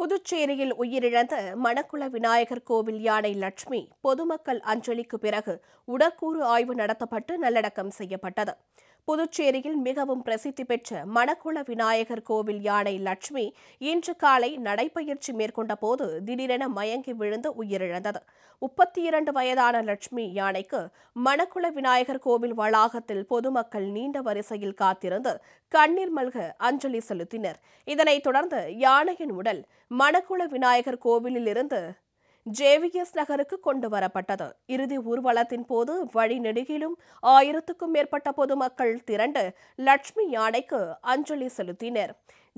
புதுச்சேரியில் உயிரிழந்த மணக்குள விநாயகர் கோவில் யானை லட்சுமி பொதுமக்கள் அஞ்சலிக்கு பிறகு உடக்கூறு ஆய்வு நடத்தப்பட்டு நல்லடக்கம் செய்யப்பட்டது புதுச்சேரியில் மிகவும் பிரசித்தி பெற்ற மணக்குள விநாயகர் கோவில் யானை லட்சுமி இன்று காலை நடைப்பயிற்சி மேற்கொண்ட போது திடீரென மயங்கி விழுந்து உயிரிழந்தது முப்பத்தி இரண்டு வயதான லட்சுமி யானைக்கு மணக்குள விநாயகர் கோவில் வளாகத்தில் பொதுமக்கள் நீண்ட வரிசையில் காத்திருந்து கண்ணீர் மல்க அஞ்சலி செலுத்தினர் இதனைத் தொடர்ந்து யானையின் உடல் மணக்குள விநாயகர் கோவிலில் இருந்து ஜேவிஎஸ் நகருக்கு கொண்டு வரப்பட்டது இறுதி ஊர்வலத்தின் போது வழிநெடுகிலும் ஆயிரத்துக்கும் மேற்பட்ட பொதுமக்கள் திரண்டு லட்சுமி யானைக்கு அஞ்சலி செலுத்தினர்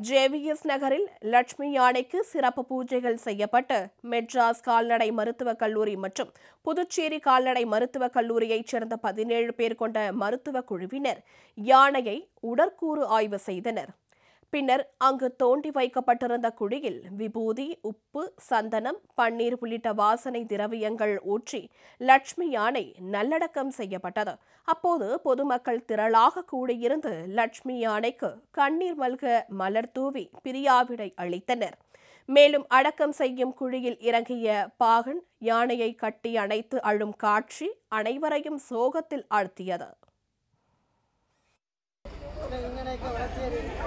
ஜேவிஎஸ் நகரில் லட்சுமி யானைக்கு சிறப்பு பூஜைகள் செய்யப்பட்டு மெட்ராஸ் கால்நடை மருத்துவக் கல்லூரி மற்றும் புதுச்சேரி கால்நடை மருத்துவக் கல்லூரியைச் சேர்ந்த பதினேழு பேர் கொண்ட மருத்துவ குழுவினர் யானையை உடற்கூறு ஆய்வு செய்தனர் பின்னர் அங்கு தோண்டி வைக்கப்பட்டிருந்த குழியில் விபூதி உப்பு சந்தனம் பன்னீர் உள்ளிட்ட வாசனை திரவியங்கள் ஊற்றி லட்சுமி யானை நல்லடக்கம் செய்யப்பட்டது அப்போது பொதுமக்கள் திரளாக கூடியிருந்து லட்சுமி யானைக்கு கண்ணீர் மல்க மலர் தூவி பிரியாவிடை அளித்தனர் மேலும் அடக்கம் செய்யும் குழியில் இறங்கிய பாகன் யானையை கட்டி அணைத்து அழும் காட்சி அனைவரையும் சோகத்தில் ஆழ்த்தியது